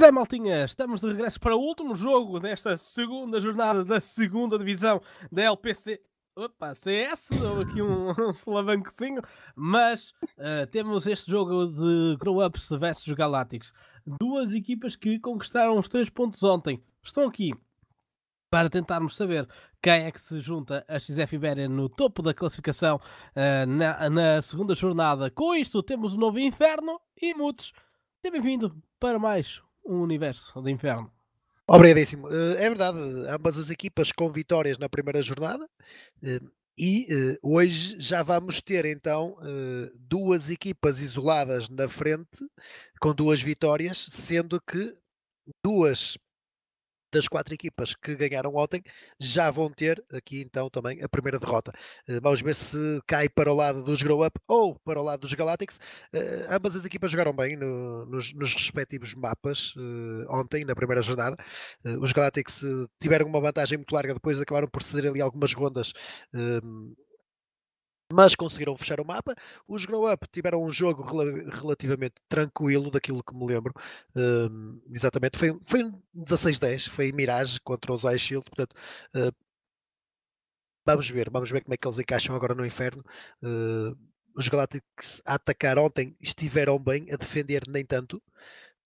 Pois é, maltinha, estamos de regresso para o último jogo desta segunda jornada da segunda divisão da LPC. Opa, CS, deu aqui um, um mas uh, temos este jogo de Grow Ups versus Galácticos. Duas equipas que conquistaram os três pontos ontem. Estão aqui para tentarmos saber quem é que se junta a XF Iberia no topo da classificação uh, na, na, segunda jornada. Com isto, temos o novo Inferno e Mutes. Seja bem-vindo para mais um universo de inferno. Obrigadíssimo. Eh, é verdade, ambas as equipas com vitórias na primeira jornada. Eh, e eh, hoje já vamos ter então duas equipas isoladas na frente, com duas vitórias, sendo que duas das quatro equipas que ganharam ontem, já vão ter aqui então também a primeira derrota. Eh, vamos ver se cai para o lado dos Grow Up ou para o lado dos Galactics. Eh, ambas as equipas jogaram bem no, nos, nos, respectivos mapas eh, ontem, na primeira jornada. Os Galactics tiveram uma vantagem muito larga, depois acabaram por ceder ali algumas rondas mas conseguiram fechar o mapa. Os Grow Up tiveram um jogo rel relativamente tranquilo, daquilo que me lembro. Uh, exatamente, foi, foi um 16-10, foi Mirage contra os Ice Shield, portanto. Uh, vamos ver, vamos ver como é que eles encaixam agora no inferno. Uh, os Galactics a atacar ontem estiveram bem, a defender nem tanto.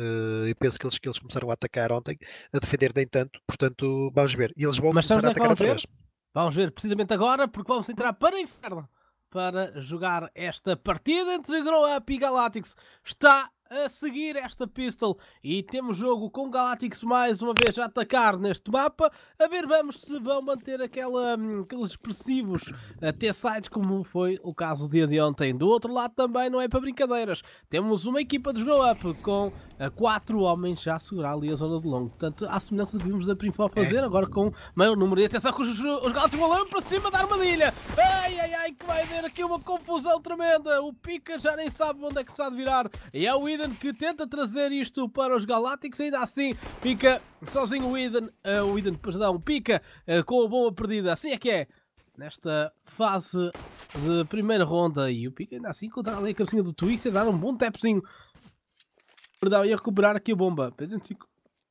Uh, eu penso que eles, que eles começaram a atacar ontem, a defender nem tanto, portanto, vamos ver. E eles vão Mas começar a é atacar outra vez. Vamos ver precisamente agora, porque vamos entrar para o inferno para jogar esta partida entre Grow Up e Galactics. Está a seguir esta pistol e temos jogo com Galactics mais uma vez a atacar neste mapa. A ver, vamos se vão manter aquela, hum, aqueles expressivos eh, T-Sides como foi o caso dia de ontem. Do outro lado também não é para brincadeiras. Temos uma equipa de Show Up com eh, quatro homens já a segurar ali a zona de longo. Portanto, à semelhança que vimos da Primfó fazer, é. agora com maior número. E atenção que os, os Galactics vão para cima da armadilha. Ai, ai, ai, que vai haver aqui uma confusão tremenda. O Pica já nem sabe onde é que está de virar. E é o Eden que tenta trazer isto para os Galácticos, ainda assim fica sozinho o Eden, uh, o Eden, perdão, pica uh, com a boa perdida, assim é que é. Nesta fase de primeira ronda e o Pica ainda assim encontrar ali a cabecinha do Twix e dar um bom tapzinho. Perdão, e recuperar aqui a bomba. P25.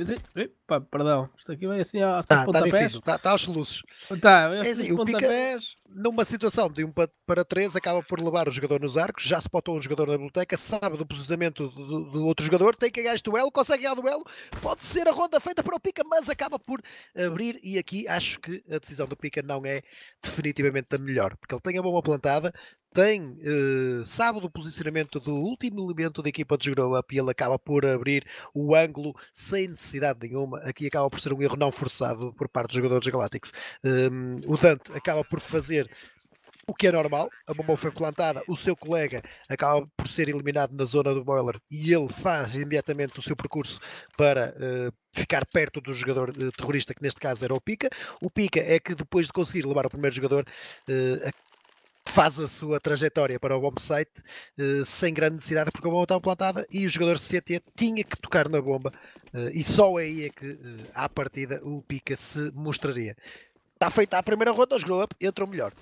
25 Pá, perdão, isto aqui vai assim aos tá, tá, pontapés. Está difícil, está tá aos soluços. Tá, é, é assim, assim o pontapés... Pica, numa situação de 1 um para 3, acaba por levar o jogador nos arcos, já se botou um jogador na biblioteca, sabe do posicionamento do, do outro jogador, tem que ganhar este duelo, consegue ganhar o duelo, pode ser a ronda feita para o Pica, mas acaba por abrir e aqui acho que a decisão do Pica não é definitivamente a melhor, porque ele tem a bomba plantada, tem, eh, sabe do posicionamento do último elemento da equipa de Up e ele acaba por abrir o ângulo sem necessidade nenhuma aqui acaba por ser um erro não forçado por parte dos jogadores galácticos, Um, o Dante acaba por fazer o que é normal, a bomba foi plantada, o seu colega acaba por ser eliminado na zona do boiler e ele faz imediatamente o seu percurso para uh, ficar perto do jogador uh, terrorista, que neste caso era o Pica. O Pica é que depois de conseguir levar o primeiro jogador, uh, faz a sua trajetória para o bomb site uh, sem grande necessidade, porque a bomba estava plantada e o jogador CT tinha que tocar na bomba uh, e só aí é que, uh, à partida, o Pica se mostraria. Está feita a primeira ronda, os grow-up entram melhor.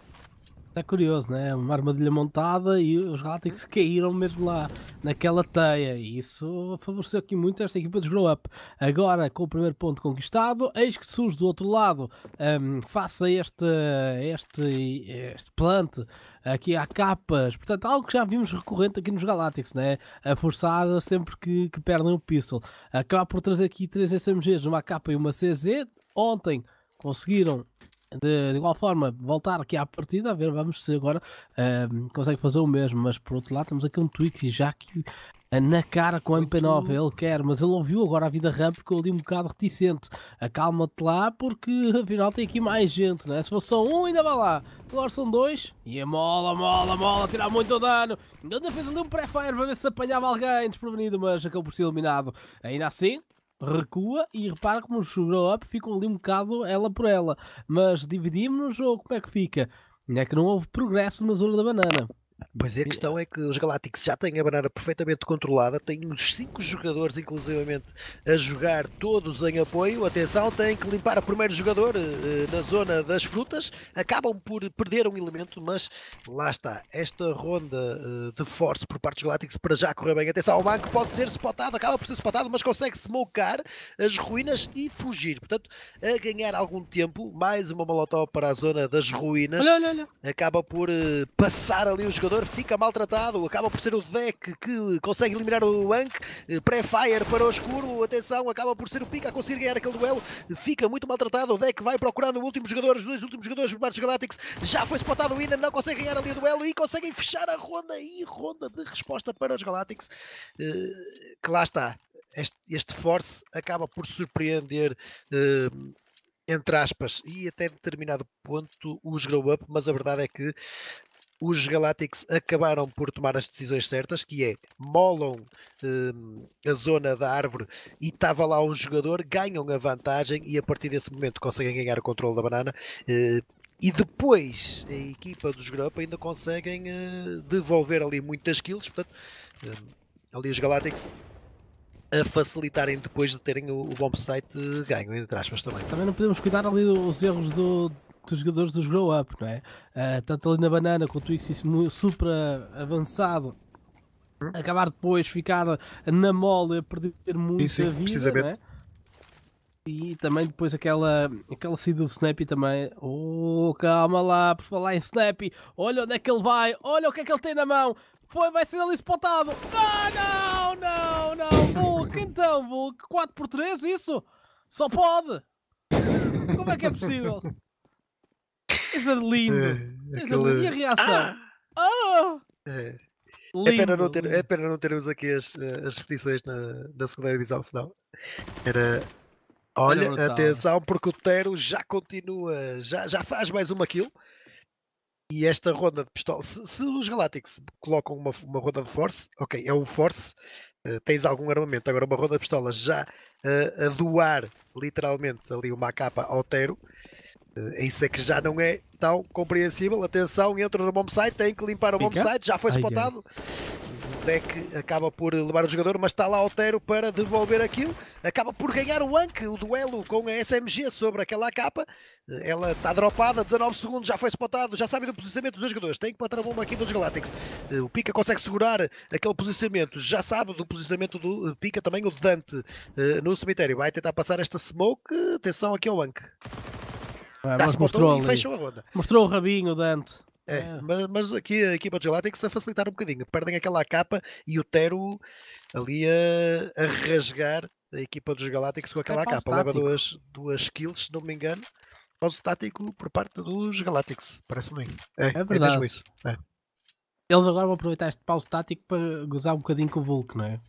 É curioso, né? Uma armadilha montada e os Galactics caíram mesmo lá naquela teia. E isso favoreceu aqui muito esta equipa de Grow Up. Agora, com o primeiro ponto conquistado, eis que surge do outro lado, um, face a este, este, este plante aqui há capas, portanto, algo que já vimos recorrente aqui nos Galácticos, né? A forçar sempre que, que perdem o pistol. Acabar por trazer aqui três SMGs, uma capa e uma CZ. Ontem conseguiram de, de, igual forma, voltar aqui à partida, a ver, vamos se agora uh, consegue fazer o mesmo, mas por outro lado temos aqui um Twix e já que eh, na cara com o MP9, ele quer, mas ele ouviu agora a vida ramp porque eu ali um bocado reticente. Acalma-te lá porque afinal tem aqui mais gente, né? Se fosse só um, ainda vai lá. Agora são dois e é mola, mola, mola, tirar muito dano. Ainda fez ali um pré-fire para ver se apanhava alguém desprevenido, mas acabou por ser eliminado. Ainda assim, recua e repara como os show-up ficam ali um bocado ela por ela. Mas dividimos-nos ou como é que fica? É que não houve progresso na zona da banana. Pois é, a questão é que os galácticos já têm a banana perfeitamente controlada, têm uns 5 jogadores, inclusivamente, a jogar todos em apoio. Atenção, têm que limpar o primeiro jogador eh, na zona das frutas, acabam por perder um elemento, mas lá está. Esta ronda eh, de force por parte dos galácticos para já correr bem. Atenção, o banco pode ser spotado, acaba por ser spotado, mas consegue smocar as ruínas e fugir. Portanto, a ganhar algum tempo, mais uma molotov para a zona das ruínas. Olha, olha, olha. Acaba por eh, passar ali os jogadores jogador fica maltratado, acaba por ser o deck que consegue eliminar o Ank, eh, pré-fire para o escuro, atenção, acaba por ser o pika a conseguir ganhar aquele duelo, fica muito maltratado, o deck vai procurando o último jogador, os dois últimos jogadores por Marcos Galactics, já foi spotado ainda, não consegue ganhar ali o duelo e conseguem fechar a ronda e ronda de resposta para os Galactics, eh, que lá está, este, este force acaba por surpreender eh, entre aspas, e até determinado ponto os grow up, mas a verdade é que os Galactics acabaram por tomar as decisões certas, que é molam hum, a zona da árvore e estava lá um jogador, ganham a vantagem e a partir desse momento conseguem ganhar o controle da banana. Eh, e depois a equipa dos Grappa ainda conseguem eh, devolver ali muitas kills, portanto, hum, ali os Galactics a facilitarem depois de terem o, o bomb site eh, ganho, entre aspas também. Também não podemos cuidar ali dos erros do, facto os jogadores dos grow up, não é? Uh, tanto ali na banana quanto o Ixis super avançado. Acabar depois, ficar na mole a perder muita sim, vida, não é? E também depois aquela, aquela saída do Snappy também. Oh, calma lá, por falar em Snappy. Olha onde é que ele vai, olha o que é que ele tem na mão. Foi, vai ser ali spotado. Ah, não, não, não. Bulk, então, Bulk. 4x3, isso? Só pode. Como é que é possível? És lindo. É, aquele... E a é- reação? Ah! Oh! É. é lindo, é, pena não ter, é pena não termos aqui as, eh, as repetições na, na segunda divisão, senão era. Olha, atenção, porque o Tero já continua, já, já faz mais uma kill. E esta ronda de pistola, se, se os Galactics colocam uma, uma ronda de force, ok, é um force, uh, tens algum armamento. Agora, uma ronda de pistola já uh, a doar literalmente ali uma capa ao Tero. Eh, isso é que já não é tão compreensível. Atenção, entra no bomb site, tem que limpar o Pica? bomb site, já foi spotado. O deck acaba por levar o jogador, mas está lá o para devolver aquilo. Acaba por ganhar o Ank, o duelo com a SMG sobre aquela capa. Eh, ela está dropada, 19 segundos, já foi spotado, já sabe do posicionamento dos jogadores. Tem que plantar a bomba aqui dos Galactics. Eh, o Pika consegue segurar aquele posicionamento, já sabe do posicionamento do Pika também, o Dante no cemitério. Vai tentar passar esta smoke. Atenção aqui ao Ank. Tá, mostrou e fecham a ronda. Mostrou o rabinho, Dante. É, é. Mas, mas, aqui a equipa de lá tem que se facilitar um bocadinho. Perdem aquela capa e o Tero ali a, a rasgar a equipa dos Galácticos com aquela é capa. Leva duas, duas kills, se não me engano. Pause estático por parte dos Galácticos, parece-me. É, é, é verdade. É isso. É. Eles agora vão aproveitar este pause tático para gozar um bocadinho com o Vulk, não é?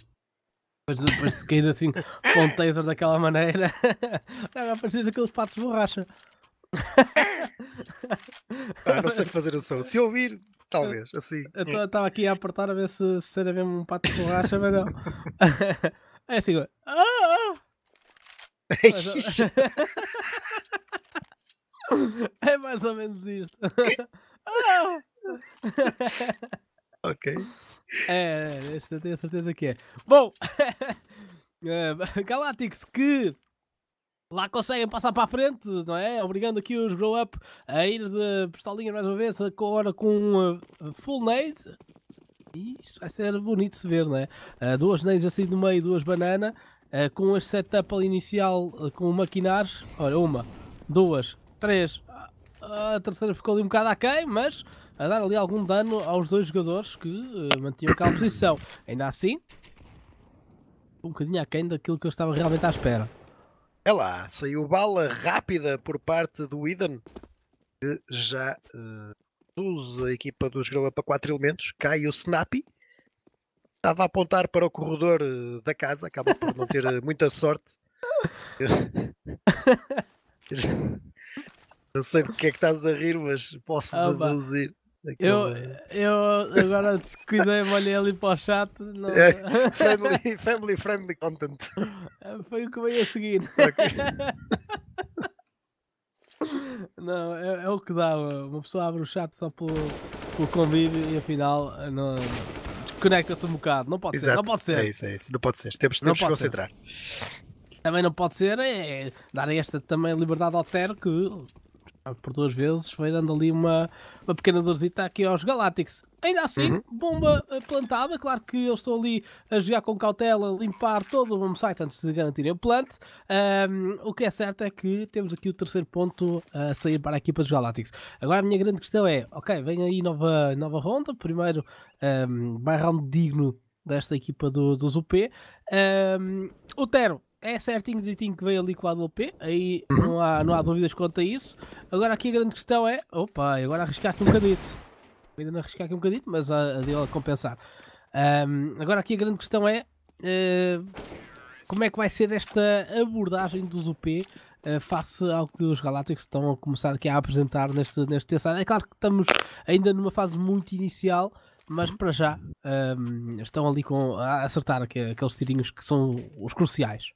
Depois, depois de cair assim com um taser daquela maneira, agora precisas daqueles patos de borracha. ah, não sei fazer o som. Se ouvir, talvez, assim. Eu estava é. aqui a apertar a ver se, se era mesmo um pato de borracha, mas não. É assim, ah, ah. é mais ou menos isto. ah. ok. É, é esta tenho certeza que é. Bom, eh, Galactics que lá conseguem passar para a frente, não é? Obrigando aqui os Grow Up a ir de pistolinha mais uma vez, agora com uh, Full Nade. E isto vai ser bonito de se ver, não é? Uh, duas nades assim do meio, duas banana, uh, com este setup ali inicial uh, com o maquinar. Olha, uma, duas, três. Ah, a terceira ficou ali um bocado aquém, mas a dar ali algum dano aos dois jogadores que uh, mantinham aquela posição. Ainda assim, um bocadinho aquém daquilo que eu estava realmente à espera. É lá, saiu bala rápida por parte do Eden, que já reduz eh, uh, a equipa dos Grama para 4 elementos. Cai o Snappy, estava a apontar para o corredor eh, da casa, acaba por não ter eh, muita sorte. não sei do que é que estás a rir, mas posso ah, deduzir. Eu, eu agora descuidei-me, olhei ali para o chat. Não... É, family, family friendly content. Foi o que veio a seguir. Okay. Não, é, é, o que dá. Uma pessoa abre o chat só pelo, pelo convívio e afinal não, desconecta-se um bocado. Não pode Exato. ser, não pode ser. É isso, é isso. Não pode ser. Temos, temos nos concentrar. Ser. Também não pode ser é, dar esta também liberdade ao Tero que por duas vezes, foi dando ali uma, uma pequena dorzita aqui aos Galactics. Ainda assim, uhum. bomba eh, plantada. Claro que eu estou ali a jogar com cautela, limpar todo o meu site antes de garantir o plant. Um, o que é certo é que temos aqui o terceiro ponto a sair para a equipa dos Galactics. Agora a minha grande questão é: ok, vem aí nova, nova ronda. Primeiro, um, round digno desta equipa do, dos UP. Um, o Tero é certinho, direitinho que veio ali com a AWP, aí uhum. não há, não há dúvidas quanto a isso. Agora aqui a grande questão é, opa, agora arriscar aqui um bocadito. Ainda não arriscar aqui um bocadito, mas a, a dele a compensar. Um, agora aqui a grande questão é, uh, como é que vai ser esta abordagem dos UP uh, eh, face ao que os Galácticos estão a começar aqui a apresentar neste, neste terçário? É claro que estamos ainda numa fase muito inicial, mas para já um, estão ali com, a acertar aqueles tirinhos que são os cruciais.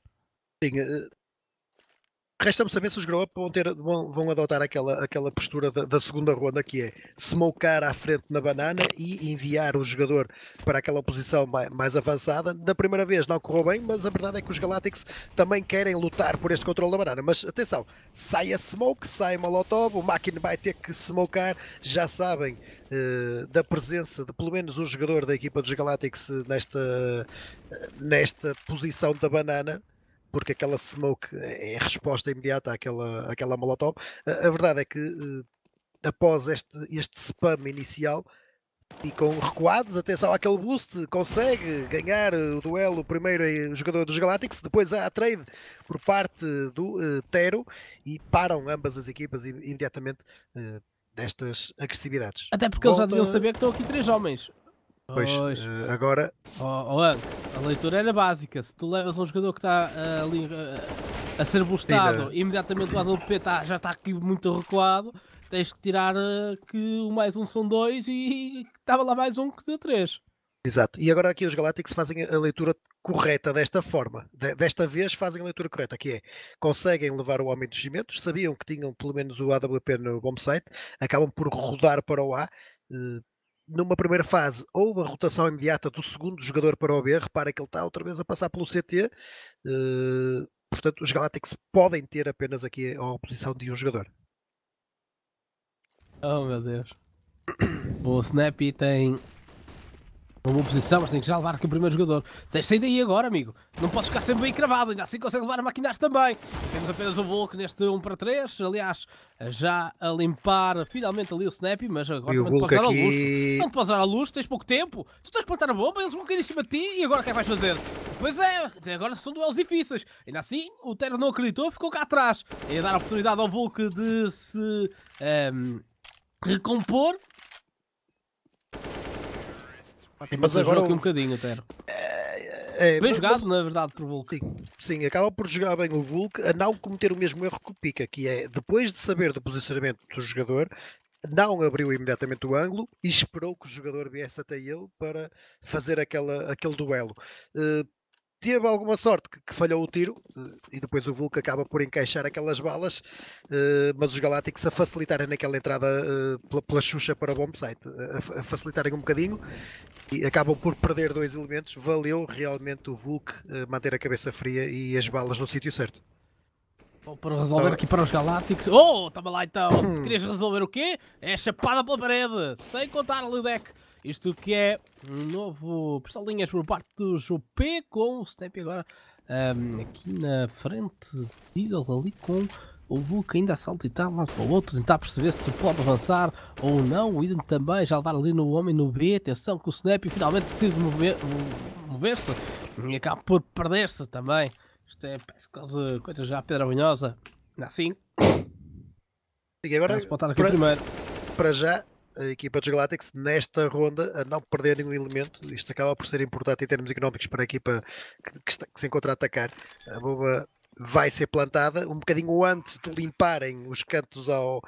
Sim, uh, resta-me saber se os grow-up vão, ter, vão, vão adotar aquela, aquela postura da, da, segunda ronda que é smokear à frente na banana e enviar o jogador para aquela posição mais, mais, avançada. Da primeira vez não correu bem, mas a verdade é que os Galactics também querem lutar por este controle da banana. Mas atenção, sai a smoke, sai Molotov, o Máquina vai ter que smokear, já sabem eh, da presença de pelo menos um jogador da equipa dos Galactics nesta, nesta posição da banana porque aquela smoke é resposta imediata àquela, àquela molotov. A, a verdade é que eh, após este, este spam inicial ficam recuados, atenção àquele boost, consegue ganhar o duelo primeiro o eh, jogador dos Galactics, depois há a trade por parte do uh, Tero e param ambas as equipas imediatamente uh, destas agressividades. Até porque Volta... eles já deviam saber que estão aqui três homens. Pois, pois. Uh, agora. Oh, oh, a leitura era básica. Se tu levas um jogador que está uh, eh, ali uh, a ser bustado, imediatamente o AWP tá, já está aqui muito recuado, tens que tirar que o mais um são dois e estava lá mais um que deu três. Exato. E agora aqui os Galácticos fazem a leitura correta desta forma. De, desta vez fazem a leitura correta, que é conseguem levar o homem dos cimentos, sabiam que tinham pelo menos o AWP no bombsite, site, acabam por rodar para o A numa primeira fase, ou uma rotação imediata do segundo jogador para o B, repara que ele está outra vez a passar pelo CT, uh, eh, portanto os Galactics podem ter apenas aqui a oposição de um jogador. Oh meu Deus. O Snappy tem uma boa posição, mas tem que já levar aqui o primeiro jogador. Tens de sair daí agora, amigo. Não posso ficar sempre bem cravado, ainda assim consegue levar a maquinagem também. Temos apenas o Volk neste 1 para 3. Aliás, já a limpar finalmente ali o Snappy, mas agora e também te podes dar aqui... luz. Não te podes dar à luz, tens pouco tempo. Tu estás a plantar a bomba, eles vão cair em cima de ti e agora o que é que vais fazer? Pois é, agora são duelos difíceis. Ainda assim, o Terra não acreditou, ficou cá atrás. E a dar a oportunidade ao Volk de se um, ehm, recompor mas agora aqui um bocadinho, até. É, bem mas, jogado, mas, na verdade, por Vulk. Sim, sim, acaba por jogar bem o Vulk, a não cometer o mesmo erro que o Pica, que é, depois de saber do posicionamento do jogador, não abriu imediatamente o ângulo e esperou que o jogador viesse até ele para fazer aquela, aquele duelo. Uh, teve alguma sorte que, que, falhou o tiro eh, e depois o Vulk acaba por encaixar aquelas balas, eh, mas os Galácticos a facilitarem naquela entrada eh, pela, pela Xuxa para o bombsite, a, a facilitarem um bocadinho e acabam por perder dois elementos. Valeu realmente o Vulc manter a cabeça fria e as balas no sítio certo. Ou para resolver aqui para os Galácticos. Oh, estava lá então! Hum. Querias resolver o quê? É chapada pela parede! Sem contar, o deck. Isto que é um novo pistolinhas por parte do JP com o Step agora um, aqui na frente dele ali com o Hulk ainda a saltitar um lado para o outro, tentar perceber se pode avançar ou não. O Eden também já levar ali no homem no B. Atenção que o Snap finalmente decide mover-se mover e acaba por perder-se também. Isto é parece quase coisa já pedra Assim. E agora, para, primeiro. para já, a equipa dos Galactics nesta ronda a não perder nenhum elemento. Isto acaba por ser importante em termos económicos para a equipa que, que, está, que se encontra a atacar. A bomba vai ser plantada um bocadinho antes de limparem os cantos ao,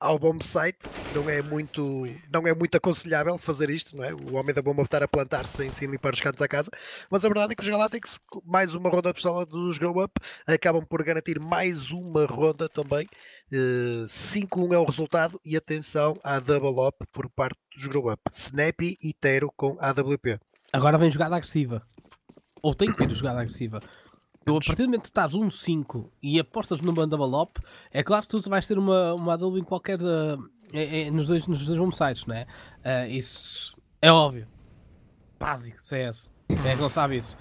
ao bom site, não é muito não é muito aconselhável fazer isto, não é? O homem da bomba estar a plantar sem, sem limpar os cantos à casa, mas a verdade é que os Galactics, mais uma ronda pessoal dos Grow Up, acabam por garantir mais uma ronda também. Uh, eh, 5-1 é o resultado e atenção à double up por parte dos Grow Up. Snappy e Tero com AWP. Agora vem jogada agressiva. Ou tem que vir jogada agressiva eu, a partir do momento que estás 1-5 e apostas no Bandabalope, é claro que tu vais ter uma, uma double em qualquer da, eh, é, é, nos dois, nos dois home sites, não é? Uh, isso é óbvio. Básico, CS. É que não sabe isso.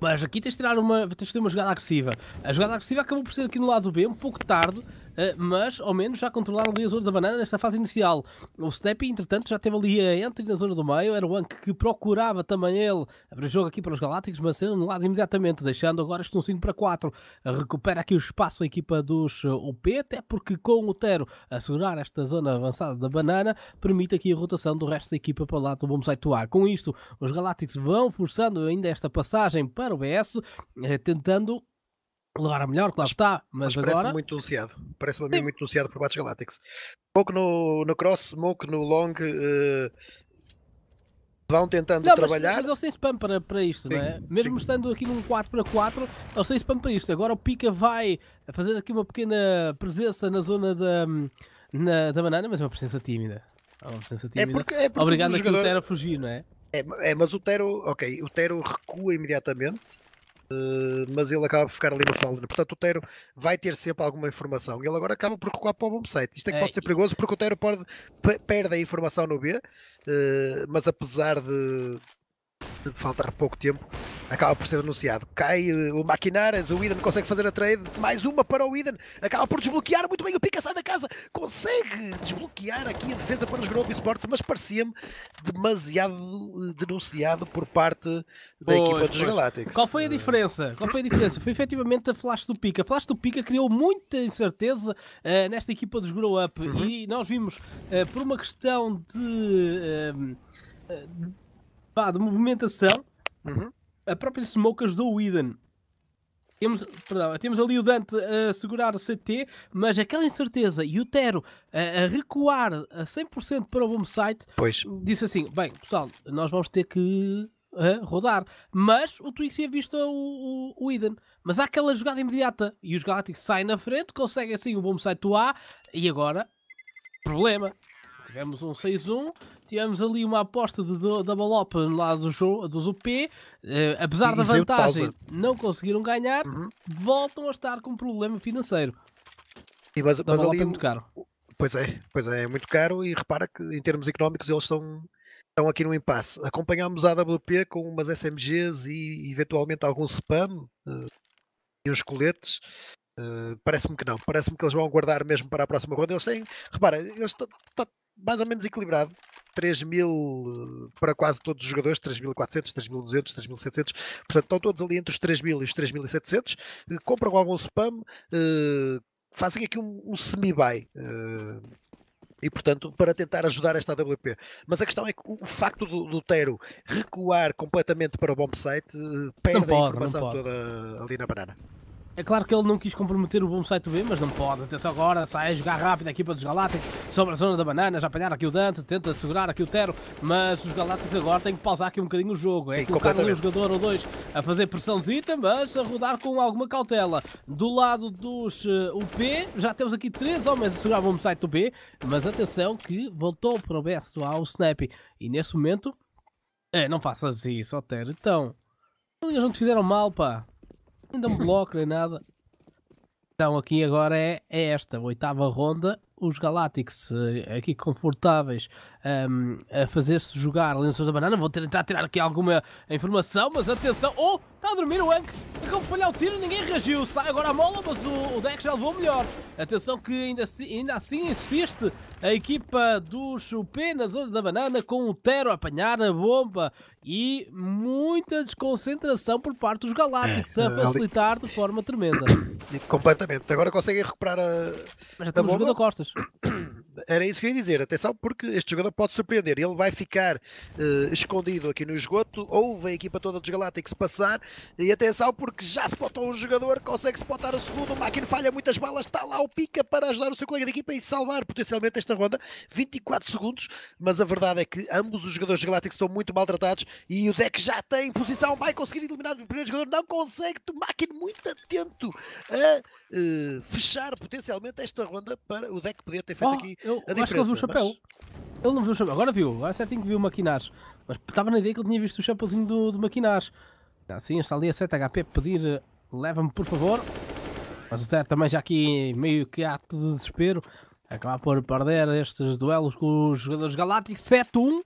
Mas aqui tens de tirar uma, tens de ter uma jogada agressiva. A jogada agressiva acabou por ser aqui no lado B, um pouco tarde, ah, mas ao menos já controlaram ali a zona da banana nesta fase inicial. O Steppy, entretanto, já teve ali a entre na zona do meio, era o Ank que procurava também ele abrir jogo aqui para os Galácticos, mas sendo anulado imediatamente, deixando agora este um 5 para 4. Recupera aqui o espaço a equipa dos ah, OP, até porque com o Tero assegurar esta zona avançada da banana, permite aqui a rotação do resto da equipa para lado do Bomb Saituá. Com isto, os Galácticos vão forçando ainda esta passagem para o BS, eh, tentando levar a melhor, claro está, mas, mas parece muito anunciado, Parece-me a mim muito luciado por Bates Galactics. Smoke no, no cross, smoke no long... Uh, vão tentando não, mas, trabalhar... Mas, é eles têm spam para, para isto, sim, não é? Mesmo sim. estando aqui num 4 para 4, eles têm spam para isto. Agora o Pica vai fazer aqui uma pequena presença na zona da, na, da banana, mas é uma presença tímida. É uma presença é tímida. É porque, é porque obrigado o jogador... a fugir, não é? É, é, mas o Tero, ok, o Tero recua imediatamente eh, mas ele acaba por ficar ali no Fallen. Portanto, o Tero vai ter sempre alguma informação. Ele agora acaba por recuar para o bom site. Isto é que é, pode ser perigoso porque o Tero pode, perde a informação no B, eh, mas apesar de, de faltar pouco tempo, acaba por ser denunciado. Cai eh, o Maquinares, o Eden consegue fazer a trade, mais uma para o Eden, acaba por desbloquear muito bem, o Pika sai da casa, consegue desbloquear aqui a defesa para os Up Sports, mas parecia-me demasiado eh, denunciado por parte da pois, equipa dos Galácticos. Galactics. Qual foi a diferença? Qual foi a diferença? Foi efetivamente a flash do Pika. A flash do Pika criou muita incerteza uh, nesta equipa dos Grow Up uhum. e nós vimos, uh, por uma questão de, uh, de, pá, de movimentação, uhum a própria Smoke ajudou o Eden. Temos, perdão, temos ali o Dante a segurar o CT, mas aquela incerteza e o Tero a, a recuar a 100% para o boom site, pois. disse assim, bem, pessoal, nós vamos ter que uh, rodar. Mas o Twix tinha visto o, o, o Eden. Mas há aquela jogada imediata e os Galácticos saem na frente, conseguem assim o boom site do A e agora, problema. Tivemos um 6-1, tivemos ali uma aposta de double open lá dos, dos UP, uh, eh, apesar e da vantagem não conseguiram ganhar, uhum. voltam a estar com um problema financeiro. E mas, mas ali, é muito caro. Pois é, pois é, é muito caro e repara que em termos económicos eles estão, estão aqui no impasse. Acompanhámos a AWP com umas SMGs e eventualmente algum spam uh, e uns coletes. Uh, parece-me que não, parece-me que eles vão guardar mesmo para a próxima ronda. Eles têm, repara, eles mais ou menos equilibrado. 3 mil eh, para quase todos os jogadores, 3.400, 3.200, 3.700, portanto estão todos ali entre os 3.000 e os 3.700, eh, compram algum spam, eh, fazem aqui um, um semi-buy, e portanto para tentar ajudar esta AWP. Mas a questão é que o facto do, do Tero recuar completamente para o bombsite site perde pode, a informação toda ali na banana. É claro que ele não quis comprometer o bom site do B, mas não pode. Atenção agora, sai a jogar rápido aqui para os Galactics, sobre a zona da banana, já apanharam aqui o Dante, tenta segurar aqui o Tero, mas os Galactics agora têm que pausar aqui um bocadinho o jogo. É colocar ali um jogador ou dois a fazer pressãozita, mas a rodar com alguma cautela. Do lado dos uh, eh, UP, já temos aqui três homens a segurar o bom site do B, mas atenção que voltou para o Besto ao Snap. E neste momento, é, não faças isso, Otero, então. Eles não te fizeram mal, pá ainda dá um bloco nem nada. Então aqui agora é, é esta, oitava ronda, os Galácticos eh, aqui confortáveis um, ehm, a fazer-se jogar lençóis da banana. Vou tentar tirar aqui alguma informação, mas atenção. Oh! Está a dormir o Ank. Acabou de falhar o tiro, ninguém reagiu. Sai agora a mola, mas o, o deck já levou melhor. Atenção que ainda, ainda assim insiste a equipa do Chupé na zona da banana com o Tero a apanhar a bomba e muita desconcentração por parte dos Galácticos é, a facilitar de forma tremenda. Completamente. Agora conseguem recuperar a. Mas já a Costas. Era isso que eu ia dizer, atenção, porque este jogador pode surpreender. Ele vai ficar uh, escondido aqui no esgoto, ou vem a equipa toda dos Galácticos passar. E atenção, porque já spotou um jogador, consegue spotar o segundo. O Máquina falha muitas balas, está lá o pica para ajudar o seu colega de equipa e salvar potencialmente esta ronda. 24 segundos, mas a verdade é que ambos os jogadores galácticos estão muito maltratados e o deck já tem posição. Vai conseguir eliminar o primeiro jogador, não consegue. O Máquina muito atento a eh, fechar potencialmente esta ronda para o deck poder ter feito oh, aqui eu, a diferença. Acho que ele viu o chapéu. Mas... Ele não viu o chapéu. Agora viu, agora certinho que viu o Maquinares. Mas estava na ideia que ele tinha visto o chapéuzinho do, do Maquinás. Assim, ah, está ali a 7HP pedir leva-me por favor. Mas o Zé também já aqui meio que ato de desespero. Acaba por perder estes duelos com os jogadores galácticos 7-1.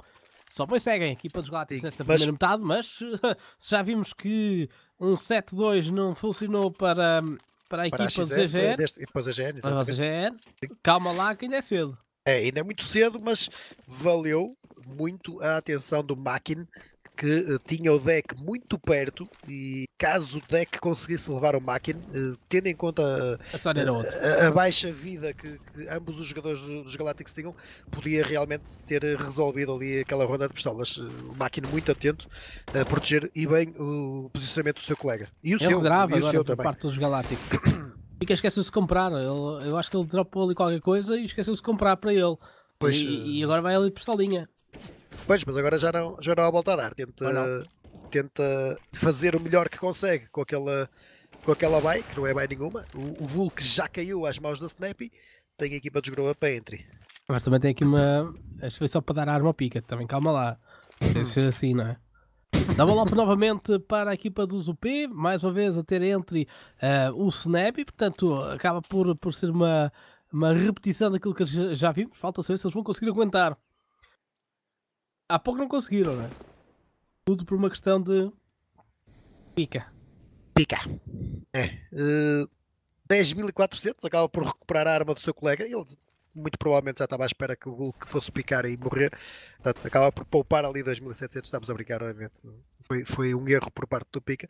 Só pois seguem a equipa dos Galácticos nesta mas... primeira metade, mas já vimos que um 7-2 não funcionou para para a equipa do ZGN. Deste, equipa do exatamente. calma lá que ainda é cedo. É, ainda é muito cedo, mas valeu muito a atenção do Máquina que eh, tinha o deck muito perto e caso o deck conseguisse levar o Máquina, eh, tendo em conta a, eh, a, a baixa vida que, que, ambos os jogadores dos Galácticos tinham, podia realmente ter resolvido ali aquela ronda de pistolas. O Máquina muito atento a proteger e bem o posicionamento do seu colega. E o ele seu, grava e o seu também. parte dos Galácticos. E que esqueceu-se de comprar. Ele, eu acho que ele dropou ali qualquer coisa e esqueceu-se de comprar para ele. Pois, e, e, agora vai ali pistolinha. Pois, mas agora já não, já não há volta a dar. Tenta, tenta fazer o melhor que consegue com aquela, com aquela buy, que não é buy nenhuma. O, o Vulk já caiu às mãos da Snappy. Tem a equipa desgroa para entry. Mas também tem aqui uma. Acho que foi só para dar arma ao pica. Também calma lá. Deve ser hum. assim, não é? uma up novamente para a equipa do Zup, mais uma vez a ter entre uh, o Snap, portanto acaba por, por ser uma, uma repetição daquilo que já vimos. Falta saber se eles vão conseguir aguentar há pouco não conseguiram, né? Tudo por uma questão de. Pica. Pica. É. Uh, eh, 10.400 acaba por recuperar a arma do seu colega. Ele muito provavelmente já estava à espera que o Hulk fosse picar e morrer. Portanto, acaba por poupar ali 2.700. Estamos a brincar, obviamente. Foi, foi um erro por parte do Pica.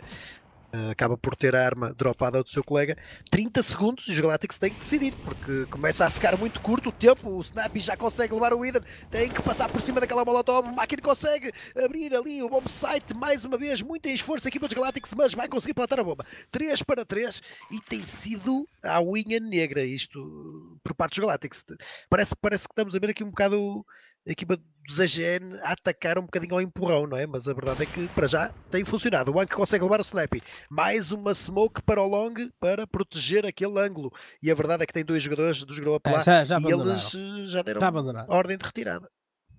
Eh, acaba por ter a arma dropada do seu colega, 30 segundos e os Galactics têm que decidir, porque começa a ficar muito curto o tempo, o Snappy já consegue levar o Wither, tem que passar por cima daquela molotov, o Máquina consegue abrir ali o bomb site, mais uma vez, muito em esforço aqui para os Galactics, mas vai conseguir plantar a bomba. 3 para 3 e tem sido a unha negra isto por parte dos Galactics. Parece, parece que estamos a ver aqui um bocado a equipa dos AGN a atacar um bocadinho ao empurrão, não é? Mas a verdade é que para já tem funcionado. O Ank consegue levar o Snappy. Mais uma smoke para o long para proteger aquele ângulo. E a verdade é que tem dois jogadores dos Grow Up é, lá é, já, já e eles eh, já deram já ordem de retirada.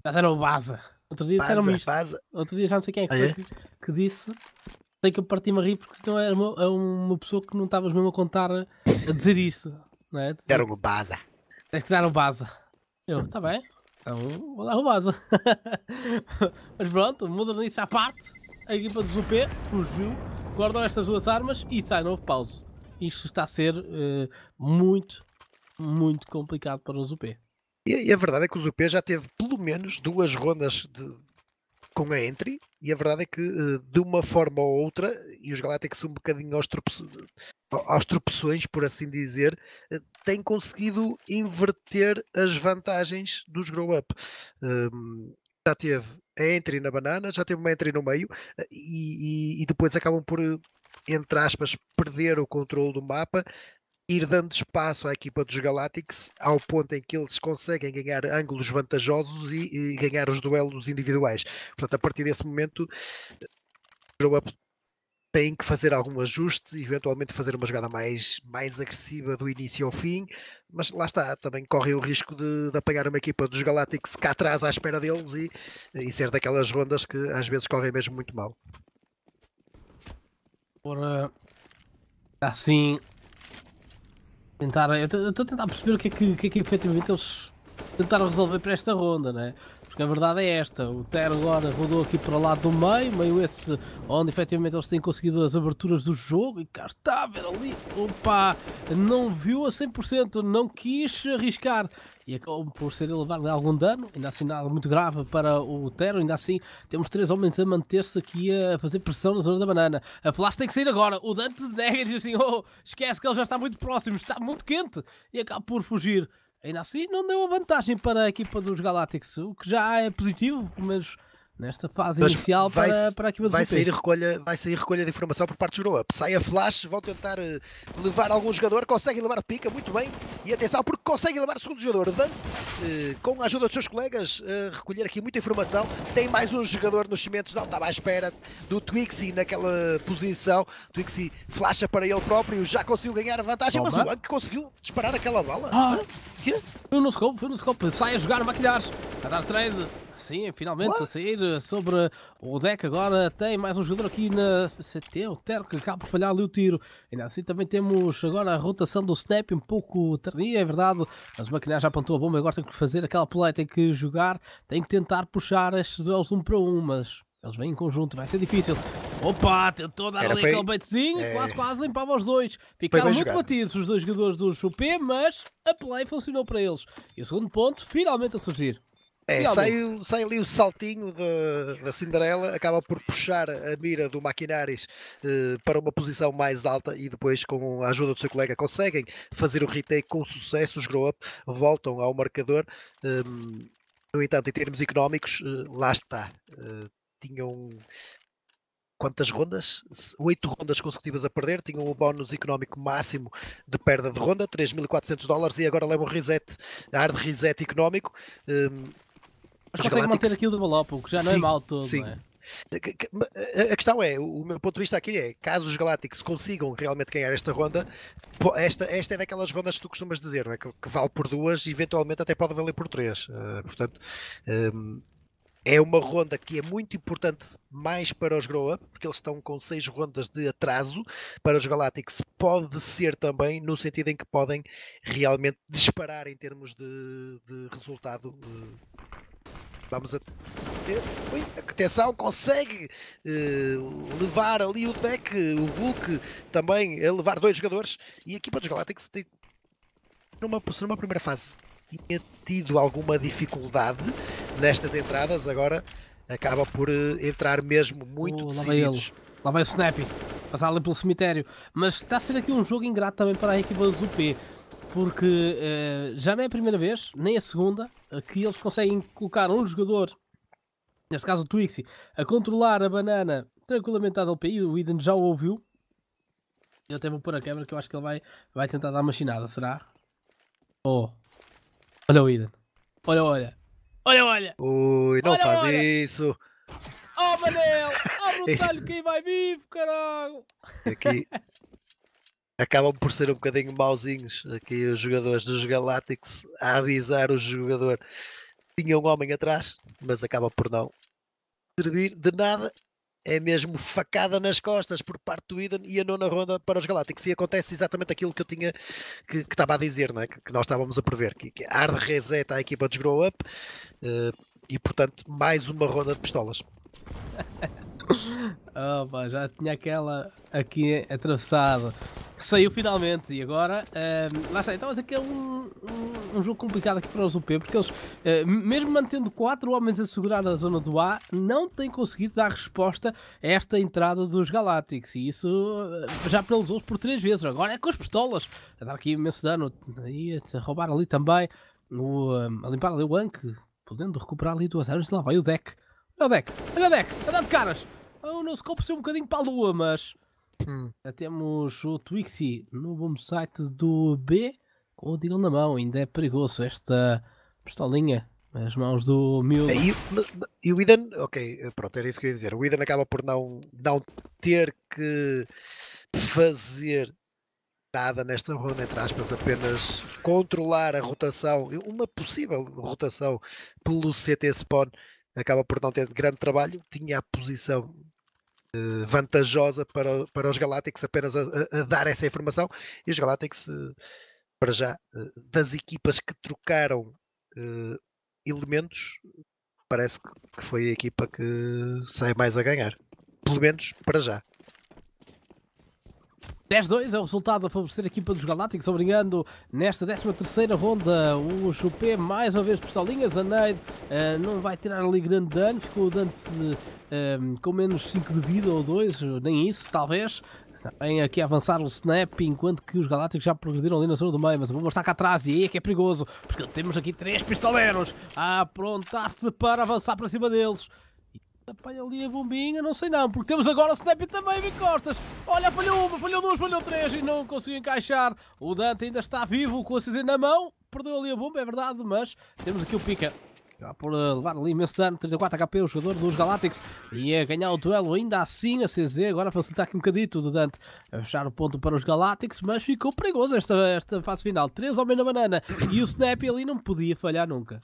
Já deram base. Outro dia disseram isto. Baza. Outro dia já não sei quem é que, ah, é? que, disse. Sei que eu parti-me a rir porque não era uma, era é uma pessoa que não estavas mesmo a contar a dizer isto. Não é? Dizer... Deram base. É que deram o base. Eu, tá bem, então vou dar roubada Mas pronto, muda isso à parte. A equipa do Zupé fugiu, guardam estas duas armas e sai novo pause. Isto está a ser uh, muito, muito complicado para o Zupé. E, a verdade é que o Zupé já teve pelo menos duas rondas de, com a entry e a verdade é que eh, de uma forma ou outra e os Galácticos um bocadinho aos, tropeço, aos tropeções por assim dizer eh, têm conseguido inverter as vantagens dos grow up ehm, já teve a entry na banana, já teve uma entry no meio eh, e, e, e depois acabam por entre aspas perder o controle do mapa ir dando espaço à equipa dos Galactics ao ponto em que eles conseguem ganhar ângulos vantajosos e, e ganhar os duelos individuais. Portanto, a partir desse momento, o tem que fazer algum ajuste, eventualmente fazer uma jogada mais, mais agressiva do início ao fim, mas lá está, também corre o risco de, de apanhar uma equipa dos Galactics cá atrás à espera deles e, e ser daquelas rondas que às vezes correm mesmo muito mal. Ora, assim, Tentar, eu estou a tentar perceber o que é que, o que, é que efetivamente eles tentaram resolver para esta ronda, né? Porque a verdade é esta, o Ter agora rodou aqui para o lado do meio, meio esse onde efetivamente eles têm conseguido as aberturas do jogo e cá está, ver ali, opa, não viu a 100%, não quis arriscar e acabou por ser elevado algum dano, ainda assim nada muito grave para o Tero, ainda assim temos três homens a manter-se aqui a fazer pressão na zona da banana. A Flash tem que sair agora, o Dante nega e diz assim, oh, esquece que ele já está muito próximo, está muito quente e acaba por fugir. Ainda assim, não deu a vantagem para a equipa dos Galácticos o que já é positivo, pelo menos nesta fase Mas inicial vai, para, para aqui vai sair recolha Vai sair recolha de informação por parte do Europe. Sai a flash, vão tentar eh, levar algum jogador, conseguem levar pica, muito bem. E atenção, porque conseguem levar o segundo jogador. Dante, eh, com a ajuda dos seus colegas, eh, recolher aqui muita informação. Tem mais um jogador nos cimentos, não estava à espera do Twixie naquela posição. Twixie flasha para ele próprio, já conseguiu ganhar a vantagem, Toma. mas o Anki conseguiu disparar aquela bala. Ah, ah, que? Foi no scope, foi no scope. Sai a jogar, maquilhar, a dar trade. Sim, finalmente a sair eh, sobre o deck. Agora tem mais um jogador aqui na CT. É o Terco que acaba por falhar ali o tiro. Ainda assim, também temos agora a rotação do Snap um pouco tardia, é verdade. Mas o Maquinar já apontou a bomba. Agora tem que fazer aquela play, tem que jogar, tem que tentar puxar estes duelos um para um. Mas eles vêm em conjunto, vai ser difícil. Opa, tentou dar Era, ali foi... aquele baitzinho, é... quase quase limpava os dois. Ficaram muito jogado. batidos os dois jogadores do Chupé, mas a play funcionou para eles. E o segundo ponto, finalmente a surgir. É, sai, sai ali o saltinho da, da Cinderela, acaba por puxar a mira do Maquinaris eh, para uma posição mais alta e depois, com a ajuda do seu colega, conseguem fazer o retake com sucesso. Os grow-up voltam ao marcador. Ehm, no entanto, em termos económicos, eh, lá está. Eh, tinham quantas rondas? Oito rondas consecutivas a perder, tinham o bónus económico máximo de perda de ronda, 3.400 dólares, e agora levam um reset, hard reset económico. Um, ehm, mas consegue Galactic... manter aquilo do malopo que já não é sim, é mal todo, sim. não é? A questão é, o meu ponto de vista aqui é, caso os Galactics consigam realmente ganhar esta ronda, esta, esta é daquelas rondas que tu costumas dizer, é? que, que, vale por duas e eventualmente até pode valer por três. Uh, portanto, um, ehm, é uma ronda que é muito importante mais para os Grow Up, porque eles estão com seis rondas de atraso. Para os Galactics pode ser também, no sentido em que podem realmente disparar em termos de, de resultado. Uh, Vamos a. Ui, atenção, consegue uh, levar ali o deck, o Vulk também a levar dois jogadores. E a equipa dos Galactics tem, numa, numa primeira fase tinha tido alguma dificuldade nestas entradas, agora acaba por uh, entrar mesmo muito oh, lá decididos. Vai lá vai o Snappy, passar ali pelo cemitério. Mas está a ser aqui um jogo ingrato também para a equipa do P, porque uh, já não é a primeira vez, nem a segunda, eh, que eles conseguem colocar um jogador, neste caso o Twixie, a controlar a banana tranquilamente à LPI. O Eden já o ouviu. Eu até vou pôr a câmera que eu acho que ele vai, vai tentar dar uma chinada, será? Oh. Olha o Eden. Olha, olha. Olha, olha. Ui, não olha, faz olha. isso. Oh, Manel! Oh, Abre o talho quem vai vivo, caralho! Aqui, acabam por ser um bocadinho mauzinhos aqui os jogadores dos Galactics a avisar o jogador. Tinha um homem atrás, mas acaba por não servir de nada. É mesmo facada nas costas por parte do Eden e a nona ronda para os Galácticos E acontece exatamente aquilo que eu tinha que, que estava a dizer, não é? que, que nós estávamos a prever, que, que hard reset à equipa dos Grow Up uh, e, portanto, mais uma ronda de pistolas. oh, já tinha aquela aqui atravessada. Saiu finalmente e agora. Uh, lá está. Então, mas que é um, um, um, jogo complicado aqui para os UP, porque eles, uh, mesmo mantendo quatro homens assegurados na zona do A, não têm conseguido dar resposta a esta entrada dos Galácticos E isso uh, já pelos outros por três vezes. Agora é com as pistolas. A dar aqui imenso dano. E a roubar ali também. O, ehm, a limpar ali o Ank, podendo recuperar ali duas armas. Lá vai o deck. Olha o deck, olha o deck, a dar de caras. É o nosso copo saiu um bocadinho para a lua, mas. Hum. Temos o Twixie no bom site do B com o Digão na mão. Ainda é perigoso esta pistolinha nas mãos do miúdo. É, e, e o Eden, ok, pronto, era isso que eu ia dizer. O Eden acaba por não, não ter que fazer nada nesta ronda, entre aspas, apenas controlar a rotação, uma possível rotação pelo CT Spawn. Acaba por não ter grande trabalho, tinha a posição eh, vantajosa para, para os Galactics apenas a, a, dar essa informação e os Galactics eh, para já eh, das equipas que trocaram elementos parece que foi a equipa que sai mais a ganhar pelo menos para já 10-2 é o resultado a favorecer a equipa dos Galácticos, obrigando nesta 13ª ronda o Chupé mais uma vez por salinhas, a Neide uh, não vai tirar ali grande dano, ficou Dante uh, eh, com menos 5 de vida ou 2, nem isso talvez, vem aqui avançar o snap, enquanto que os Galácticos já progrediram ali na zona do meio, mas vou mostrar cá atrás e aí é que é perigoso, porque temos aqui três pistoleiros a aprontar-se para avançar para cima deles. Apanha ali a bombinha, não sei não, porque temos agora o Snap também, Vim Costas. Olha, falhou uma, falhou duas, falhou três e não conseguiu encaixar. O Dante ainda está vivo com a CZ na mão. Perdeu ali a bomba, é verdade, mas temos aqui o Pica. Já por eh, levar ali imenso dano, 34 HP, o jogador dos Galactics, e a é ganhar o duelo ainda assim, a CZ agora facilitar aqui um bocadito o Dante a fechar o ponto para os Galactics, mas ficou perigoso esta, esta fase final, três homens na banana, e o Snap ali não podia falhar nunca.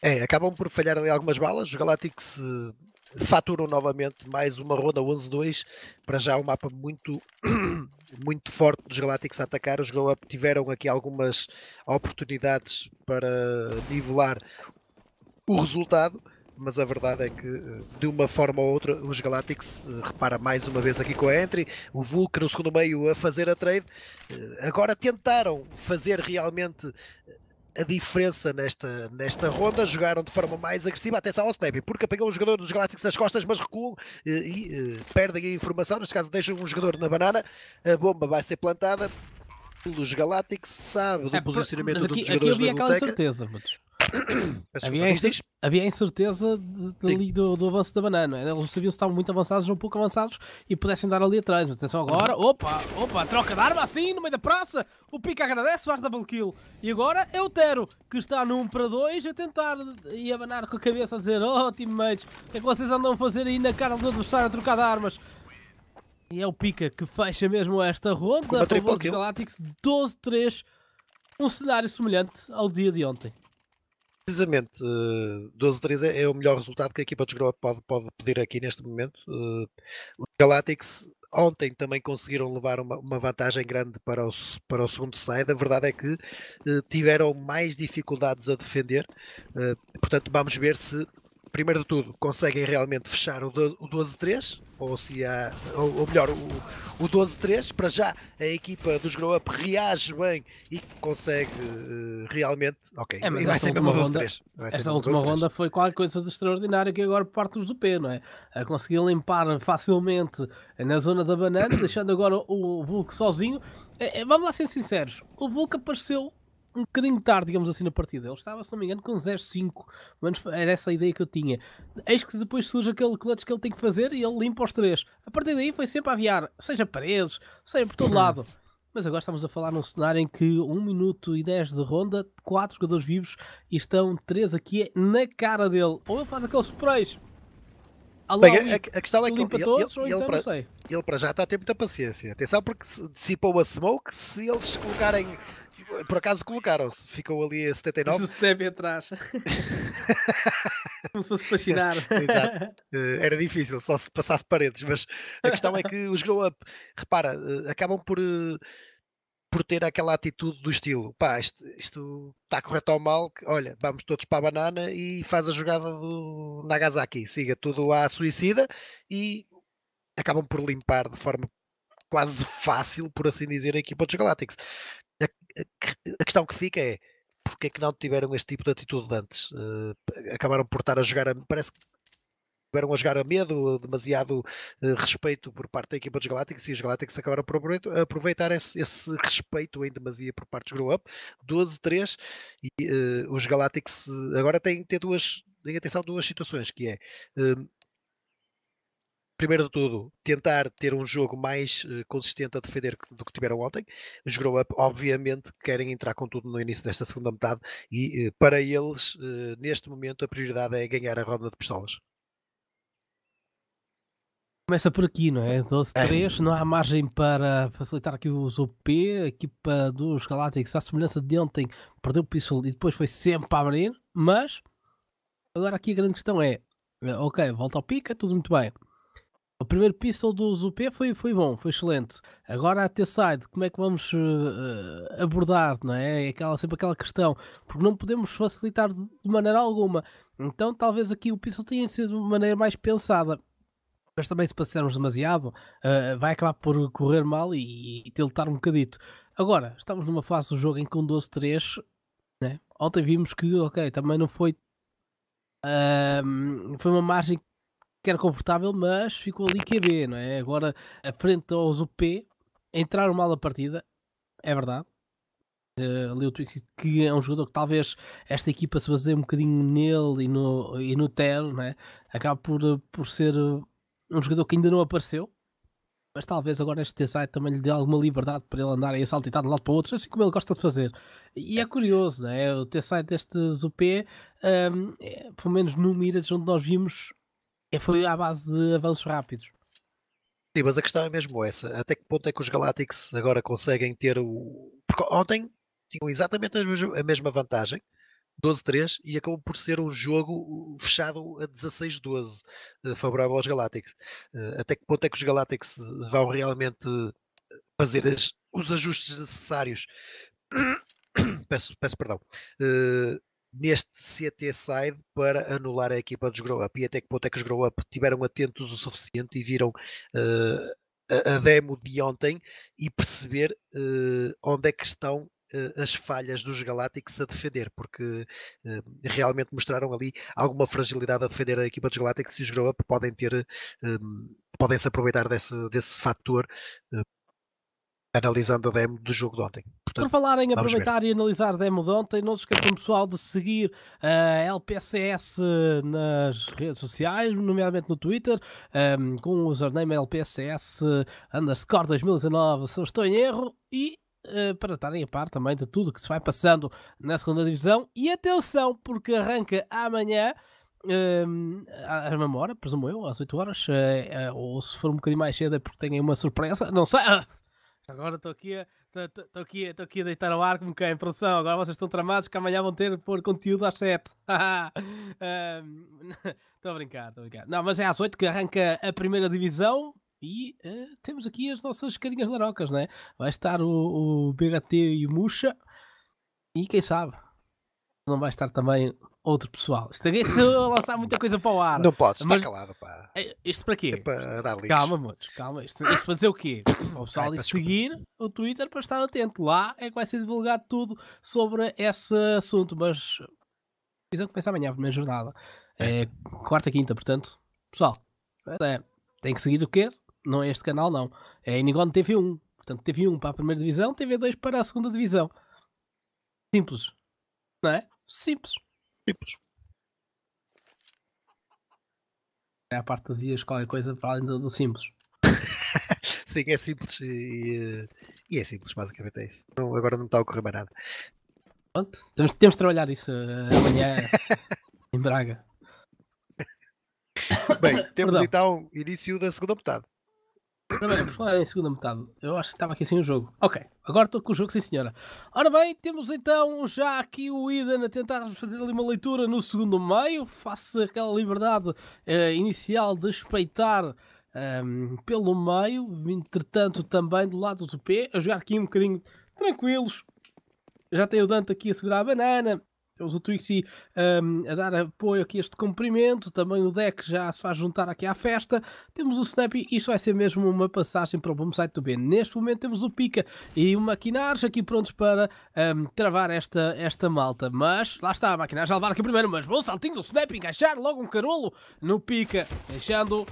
É, acabam por falhar ali algumas balas, os Galactics eh, faturam novamente mais uma ronda 11-2. Para já, um mapa muito, muito forte dos Galácticos a atacar. Os Glow Up tiveram aqui algumas oportunidades para nivelar o resultado, mas a verdade é que de uma forma ou outra os Galácticos eh, repara mais uma vez aqui com a entry, o Vulcan no segundo meio a fazer a trade, eh, agora tentaram fazer realmente a diferença nesta, nesta ronda. Jogaram de forma mais agressiva. Atenção ao Snappy, porque apanham um jogador dos Galácticos nas costas, mas recuam eh, e, e eh, perdem a informação. Neste caso, deixam um jogador na banana. A bomba vai ser plantada dos galácticos sabe do é, posicionamento aqui, dos jogadores aqui havia aquela certeza, mas... havia, havia a incerteza ali do, do, avanço da banana. É? Eles sabiam se estavam muito avançados ou um pouco avançados e pudessem dar ali atrás. Mas atenção agora, uhum. opa, opa, troca de arma assim no meio da praça. O Pica agradece, faz double kill. E agora é o Tero que está no 1 para 2 a tentar e abanar com a cabeça a dizer: Oh, teammates, o que é que vocês andam a fazer aí na cara do adversário a trocar de armas? E é o Pica que fecha mesmo esta ronda com a favor dos Galactics 12-3. Um cenário semelhante ao dia de ontem. Precisamente, 12-3 eh, é, é o melhor resultado que a equipa de Grow pode, pode pedir aqui neste momento. Eh, os Galactics ontem também conseguiram levar uma, uma, vantagem grande para o, para o segundo side. A verdade é que eh, tiveram mais dificuldades a defender. portanto, vamos ver se primeiro de tudo, conseguem realmente fechar o 12-3, ou, se há, ou, ou melhor, o, o 12-3. Para já, a equipa dos Grow Up reage bem e consegue eh, realmente. Ok, é, mas vai ser mesmo 12-3. Esta última ronda foi qualquer coisa de extraordinário que agora parte do P, não é? A conseguir limpar facilmente na zona da banana, deixando agora o Vulk sozinho. É, é, vamos lá ser sinceros, o Vulk apareceu um bocadinho tarde, digamos assim, na partida. Ele estava, se não me engano, com 0-5. Menos era essa a ideia que eu tinha. Eis que depois surge aquele clutch que ele tem que fazer e ele limpa os três. A partir daí foi sempre a aviar, seja paredes, seja por todo lado. Mas agora estamos a falar num cenário em que 1 minuto e 10 de ronda, 4 jogadores vivos e estão 3 aqui na cara dele. Ou ele faz aqueles sprays Bem, a, é a, questão é que ele, ele, ele, para, ele, para, já está a ter muita paciência. Atenção, porque dissipou a smoke. Se eles colocarem. Por acaso colocaram-se, ficou ali a 79. Se o Steve atrás. Como se fosse para eh, Era difícil, só se passasse paredes. Mas a questão é que os grow up, repara, eh, acabam por eh, por ter aquela atitude do estilo, pá, isto, isto está correto ou mal, olha, vamos todos para a banana e faz a jogada do Nagasaki, siga tudo à suicida e acabam por limpar de forma quase fácil, por assim dizer, a equipa dos Galactics. A, a, a questão que fica é, porque é que não tiveram este tipo de atitude antes? Uh, acabaram por estar a jogar, parece que Estiveram a jogar a medo, demasiado uh, respeito por parte da equipa dos Galácticos e os Galácticos acabaram por aproveitar esse, esse respeito em demasia por parte dos Grow Up, 12-3 e uh, os Galácticos eh, agora têm que ter duas, têm atenção duas situações, que é uh, primeiro de tudo, tentar ter um jogo mais uh, consistente a defender do que tiveram ontem. Os Grow Up, obviamente, querem entrar com tudo no início desta segunda metade e, uh, para eles, uh, neste momento, a prioridade é ganhar a roda de pistolas. Começa por aqui, não é? 12-3, é. é. não há margem para facilitar aqui os OP. A equipa dos Galácticos, à semelhança de ontem, perdeu o piso e depois foi sempre para abrir. Mas, agora aqui a grande questão é: eh, ok, volta ao pica, tudo muito bem. O primeiro pistol do Zupé foi, foi bom, foi excelente. Agora a T-Side, como é que vamos uh, abordar, não é? é? Aquela, sempre aquela questão, porque não podemos facilitar de, de maneira alguma. Então talvez aqui o pistol tenha sido de maneira mais pensada mas também se passarmos demasiado, uh, vai acabar por correr mal e, e tiltar um bocadito. Agora, estamos numa fase do jogo em que um 12-3, né? ontem vimos que, ok, também não foi. Uh, foi uma margem que era confortável, mas ficou ali QB, não é? Agora, a frente aos UP, entraram mal a partida, é verdade. Uh, Leo Twix, que é um jogador que talvez esta equipa se baseie um bocadinho nele e no, e no Ter, né? acaba por, por ser um jogador que ainda não apareceu, mas talvez agora este design também lhe dê alguma liberdade para ele andar e saltitar de um lado para o outro, assim como ele gosta de fazer. E é curioso, não é? O design deste Zupé, um, é, pelo menos no Miras, onde nós vimos, é, foi à base de avanços rápidos. Sim, mas a questão é mesmo essa. Até que ponto é que os Galactics agora conseguem ter o. Porque ontem tinham exatamente a mesma vantagem 12-3 e acabou por ser um jogo fechado a 16-12, eh, favorável aos Galactics. Eh, até que ponto é que os Galactics eh, vão realmente fazer os ajustes necessários? Peço, peço perdão. Neste CT side para anular a equipa dos Grow Up e até que ponto é que os Grow Up tiveram atentos o suficiente e viram a demo de ontem e perceber onde é que estão eh, as falhas dos Galácticos a defender, porque eh, realmente mostraram ali alguma fragilidade a defender a equipa dos Galácticos e os Grow Up podem ter, eh, podem se aproveitar desse, desse fator analisando a demo do jogo de ontem. Portanto, Por falar em aproveitar ver. e analisar a demo de ontem, não se esqueçam, pessoal, de seguir a LPCS nas redes sociais, nomeadamente no Twitter, um, ehm, com o username LPSS underscore 2019, se eu estou em erro, e eh, para estarem a par também de tudo o que se vai passando na segunda divisão. E atenção, porque arranca amanhã. Uh, à mesma hora, presumo eu, às 8 horas, eh, eh, ou se for um bocadinho mais cedo é porque tenho uma surpresa, não sei. Ah! Agora estou aqui a estou aqui, aqui a deitar o ar como quem, produção. Agora vocês estão tramados que amanhã vão ter por conteúdo às 7. Ehm, estou um, a brincar, estou a brincar. Não, mas é às 8 que arranca a primeira divisão. E uh, temos aqui as nossas carinhas larocas, né? Vai estar o, o BHT e o Muxa. E quem sabe? Não vai estar também outro pessoal. Isto é se lançar muita coisa para o ar. Não podes, mas... está calado, pá. Eh, isto para quê? É para dar Calma, moços, calma. Isto, isto fazer o quê? O pessoal Ai, seguir o Twitter para estar atento. Lá é que vai ser divulgado tudo sobre esse assunto. Mas que começar amanhã a primeira jornada. É quarta, quinta, portanto, pessoal, é, tem que seguir o quê? não é este canal, não. É a Inigon TV1. Portanto, TV1 para a primeira divisão, TV2 para a segunda divisão. Simples. Não é? Simples. Simples. É a parte das ias, qualquer coisa para além do, do simples. Sim, é simples e, e, é simples, basicamente é isso. Não, agora não está a ocorrer mais nada. Pronto, temos, temos de trabalhar isso uh, amanhã em Braga. Bem, temos Perdão. então início da segunda metade. Também, por falar em segunda metade, eu acho que estava aqui sem o jogo. Ok, agora estou com o jogo, sim senhora. Ora bem, temos então já aqui o Iden a tentar fazer ali uma leitura no segundo meio, Faço aquela liberdade eh, inicial de espreitar um, ehm, pelo meio, entretanto também do lado do P, a jogar aqui um bocadinho tranquilos. Já tem o Dante aqui a segurar a banana, temos o Twixy um, a dar apoio aqui a este cumprimento, também o Deck já se faz juntar aqui à festa, temos o Snappy, isto vai ser mesmo uma passagem para o bom site do B. Neste momento temos o Pica e o Maquinares aqui prontos para um, travar esta, esta malta, mas lá está, a Maquinares a levar aqui primeiro, mas bom saltinho do Snappy, encaixar logo um carolo no Pica, deixando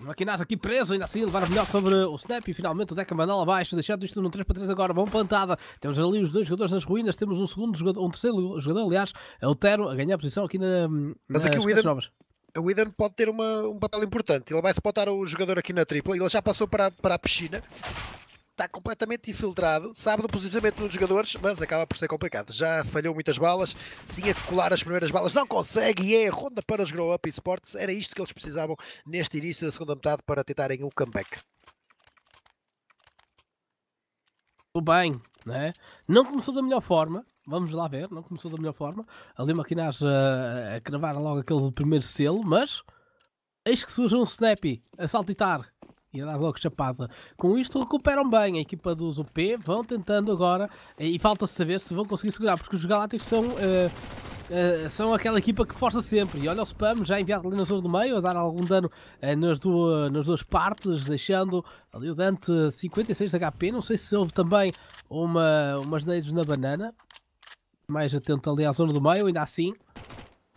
Maquinás aqui preso, ainda assim levar melhor sobre o Snap e finalmente o Deca Manal abaixo, deixando isto num 3 para 3 agora, bom plantada. Temos ali os dois jogadores nas ruínas, temos um segundo jogador, um terceiro jogador, aliás, atrás, altero a ganhar posição aqui na. Hum, mas aqui o Eden, novas. o Eden pode ter uma, um papel importante. Ele vai spotar o jogador aqui na tripla. Ele já passou para, para a piscina. Está completamente infiltrado, sabe do posicionamento dos jogadores, mas acaba por ser complicado. Já falhou muitas balas, tinha que colar as primeiras balas, não consegue e é a ronda para os Grow Up Sports. Era isto que eles precisavam neste início da segunda metade para tentarem um comeback. bem, né? não começou da melhor forma, Vamos lá ver, não começou da melhor forma. Ali Maquinage uh, a cravar logo aquele primeiro selo, mas eis que surge um Snappy a saltitar e a dar logo chapada. Com isto recuperam bem a equipa dos UP, vão tentando agora e falta saber se vão conseguir segurar, porque os Galácticos são, uh, uh, são aquela equipa que força sempre. E olha o spam já enviado ali na zona do meio, a dar algum dano uh, nas, duas, nas duas partes, deixando ali o Dante 56 de HP. Não sei se houve também uma, umas nades na banana mais atento ali à zona do meio, ainda assim.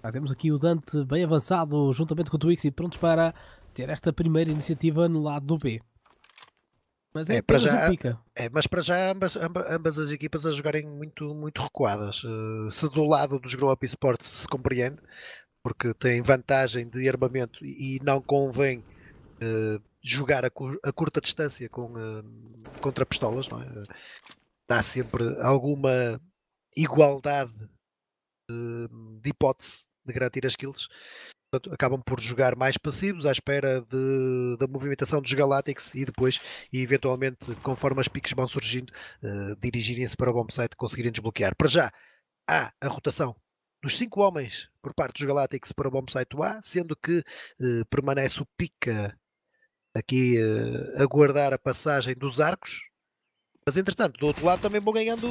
Já temos aqui o Dante bem avançado juntamente com o Twix e prontos para ter esta primeira iniciativa no lado do B. Mas é, é para já, pica. É, mas para já ambas, ambas, as equipas a jogarem muito, muito recuadas. Eh, se do lado dos Grow Up Sports se compreende, porque tem vantagem de armamento e não convém uh, jogar a, cur a, curta distância com, uh, contra pistolas, não é? Dá sempre alguma igualdade de, de hipótese de garantir as kills. Portanto, acabam por jogar mais passivos à espera de, da movimentação dos Galactics e depois, e eventualmente, conforme as piques vão surgindo, uh, dirigirem-se para o bomb site conseguirem desbloquear. Para já, há a rotação dos cinco homens por parte dos Galactics para o bomb site A, sendo que uh, permanece o pica aqui uh, a guardar a passagem dos arcos. Mas entretanto, do outro lado também vão ganhando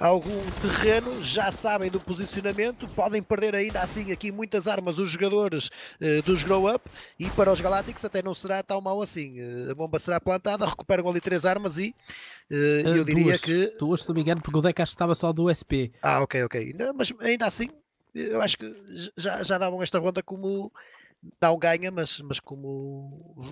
algum terreno, já sabem do posicionamento, podem perder ainda assim aqui muitas armas os jogadores eh, dos Grow Up e para os Galácticos até não será tão mal assim. Eh, a bomba será plantada, recuperam ali três armas e eh, eu diria duas, que. Duas, se não me engano, porque o deck acho que estava só do SP. Ah, ok, ok. Não, mas ainda assim, eu acho que já, já davam esta ronda como. Não ganha, mas, mas como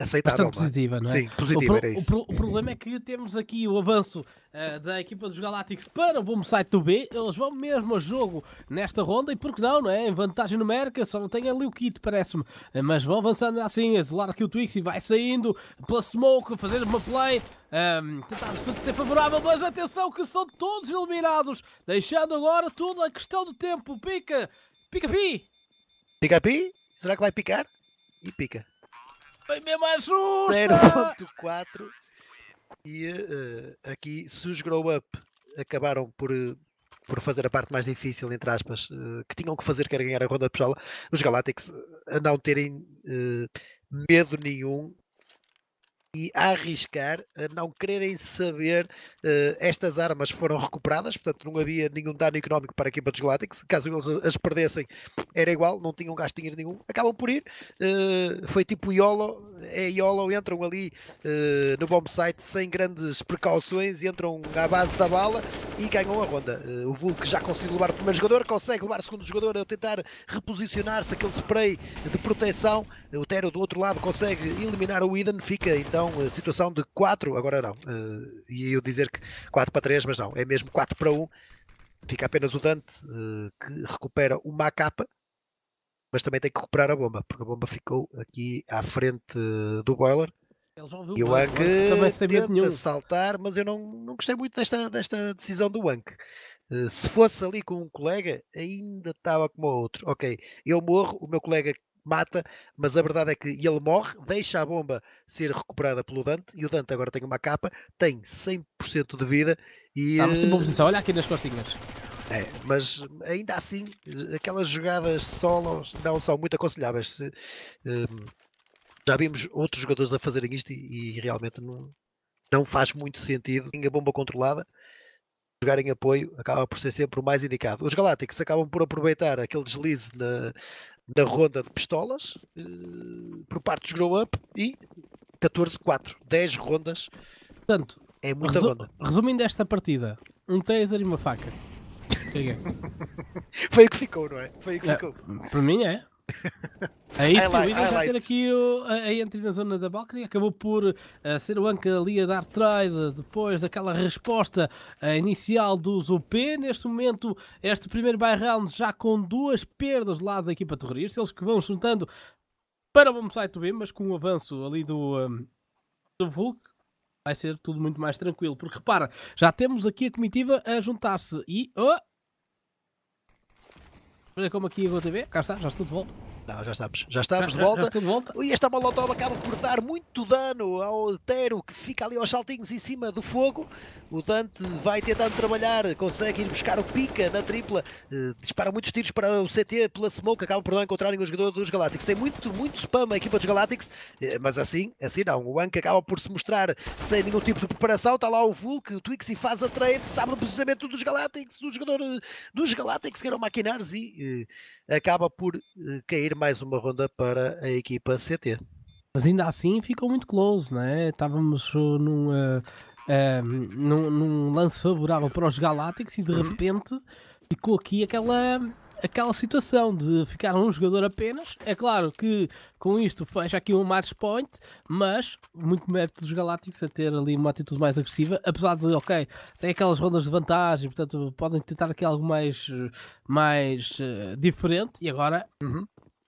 aceitável. Bastante é? positiva, não é? Sim, positiva, o, pro, era é isso. O, o, problema é que temos aqui o avanço uh, da equipa dos Galácticos para o bom site do B. Eles vão mesmo a jogo nesta ronda e por que não, não é? Em vantagem numérica, só não tem ali o kit, parece-me. Eh, mas vão avançando assim, a zelar aqui o Twix e vai saindo pela smoke, fazer uma play. Um, ehm, tentar ser favorável, mas atenção que são todos eliminados, deixando agora tudo a questão do tempo. Pica, pica-pi! Pica-pi? Será que vai picar? E pica. Foi mesmo mais justa! 0.4 e uh, aqui se os grow up acabaram por, eh, por fazer a parte mais difícil, entre aspas, uh, que tinham que fazer, que era ganhar a ronda de os Galactics a não terem uh, medo nenhum e a arriscar a não quererem saber uh, estas armas foram recuperadas, portanto não havia nenhum dano económico para a equipa dos Galactics, caso eles as perdessem era igual, não tinham gasto dinheiro nenhum, acabam por ir, uh, foi tipo YOLO, é YOLO, entram ali uh, no bomb site sem grandes precauções, entram à base da bala e ganham a ronda. o Vulk já conseguiu levar o primeiro jogador, consegue levar o segundo jogador a tentar reposicionar-se, aquele spray de proteção o Tero do outro lado consegue eliminar o Eden, fica então a situação de 4, agora não. Uh, e eu dizer que 4 para 3, mas não, é mesmo 4 para 1. Fica apenas o Dante uh, que recupera uma capa, mas também tem que recuperar a bomba, porque a bomba ficou aqui à frente eh, do boiler. E o Ank tenta saltar, mas eu não, não gostei muito desta, desta decisão do Ank. se fosse ali com um colega, ainda estava como outro. Ok, eu morro, o meu colega mata, mas a verdade é que ele morre, deixa a bomba ser recuperada pelo Dante, e o Dante agora tem uma capa, tem 100% de vida e... Ah, mas tem boa eh, posição, olha aqui nas costinhas. É, mas ainda assim, aquelas jogadas solos não são muito aconselháveis. Se, um, ehm, já vimos outros jogadores a fazerem isto e, e, realmente não, não faz muito sentido. Tem a bomba controlada, jogar em apoio acaba por ser sempre o mais indicado. Os Galácticos acabam por aproveitar aquele deslize na, na ronda de pistolas eh, por parte dos Grow Up e 14-4, 10 rondas. Portanto, é muita resu ronda. Resumindo esta partida, um taser e uma faca. Foi o que ficou, não é? Foi o que é, ficou. Para mim é. É isso, like, o like. ter aqui o, a, a entre na zona da Valkyrie acabou por a, eh, ser o Anca ali a dar trade depois daquela resposta a, eh, inicial dos UP. Neste momento, este primeiro bye round já com duas perdas lá lado da equipa terrorista, eles que vão juntando para o site do B, mas com o um avanço ali do, um, ehm, do Vulk, vai ser tudo muito mais tranquilo. Porque repara, já temos aqui a comitiva a juntar-se e. Oh, mas como aqui vou te ver cá está, já estou de volta. Não, já estamos. Já estamos já, de, volta. Já, de volta. E esta molotov acaba por dar muito dano ao Tero, que fica ali aos saltinhos em cima do fogo. O Dante vai tentando trabalhar, consegue ir buscar o pica na tripla. Uh, dispara muitos tiros para o CT pela smoke, acaba por não encontrarem o jogador dos Galácticos Tem muito, muito spam a equipa dos Galácticos uh, mas assim, assim não. O Anka acaba por se mostrar sem nenhum tipo de preparação. Está lá o Vulk, o Twixie faz a trade, sabe o posicionamento dos Galácticos do jogador dos Galácticos que eram maquinares e uh, acaba por cair mais uma ronda para a equipa CT. Mas ainda assim ficou muito close, não é? Estávamos num, uh, uh, num, num, lance favorável para os Galácticos e de uhum. repente ficou aqui aquela, aquela situação de ficar um jogador apenas. É claro que com isto fecha aqui um match point, mas muito mérito dos Galácticos a ter ali uma atitude mais agressiva, apesar de, ok, tem aquelas rondas de vantagem, portanto podem tentar aqui algo mais, mais uh, diferente e agora uhum.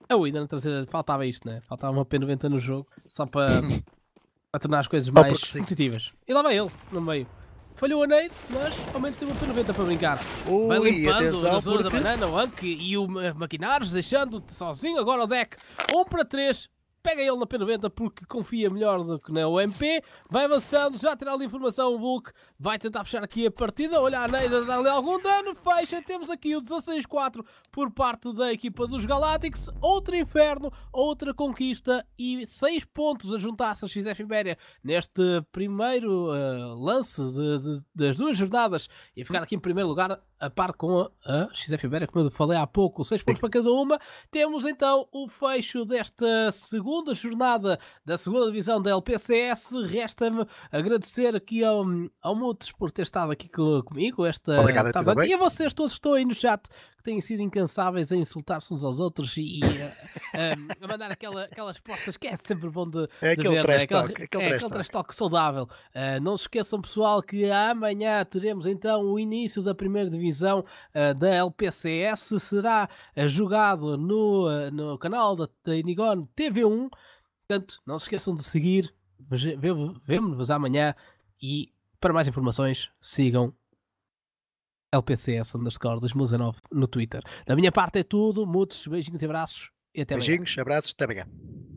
Eu ainda na terceira faltava isto, né? Faltava uma P90 no jogo, só para, para tornar as coisas mais oh, competitivas. E lá vai ele, no meio. Falhou o aneiro, mas ao menos teve uma P90 para brincar. Ui, vai limpando a zona porque... da banana, o Anki e o Maquinários, deixando sozinho agora o deck. 1 um para 3, pega ele na P90 porque confia melhor do que na UMP, vai avançando, já terá ali informação, o Hulk vai tentar fechar aqui a partida, olha a Neida dar-lhe algum dano, fecha, temos aqui o 16-4 por parte da equipa dos Galactics, outro inferno, outra conquista e 6 pontos a juntar-se a XF Ibéria neste primeiro uh, lance de, de, das duas jornadas e a ficar aqui em primeiro lugar a par com a, a XF Ibérica, como eu falei há pouco, seis pontos para cada uma. Temos então o fecho desta segunda jornada da segunda divisão da LPCS. Resta-me agradecer aqui ao, ao Mutes por ter estado aqui comigo. Esta Obrigado, e a vocês todos que estão aí no chat têm sido incansáveis a insultar-se uns aos outros e, eh, a, eh, a mandar aquela, aquelas postas que é sempre bom de, é de aquele ver. Trash né? Aquele, aquele, é, trash aquele trash saudável. Uh, não se esqueçam, pessoal, que amanhã teremos então o início da primeira divisão uh, da LPCS. Será uh, jogado no, no canal da Tenigon TV1. Portanto, não se esqueçam de seguir. Vemo-nos amanhã e para mais informações sigam LPCS é é underscore 2019 no Twitter. Da minha parte é tudo. Muitos beijinhos e abraços. E até Beijinhos, amanhã. abraços, até amanhã.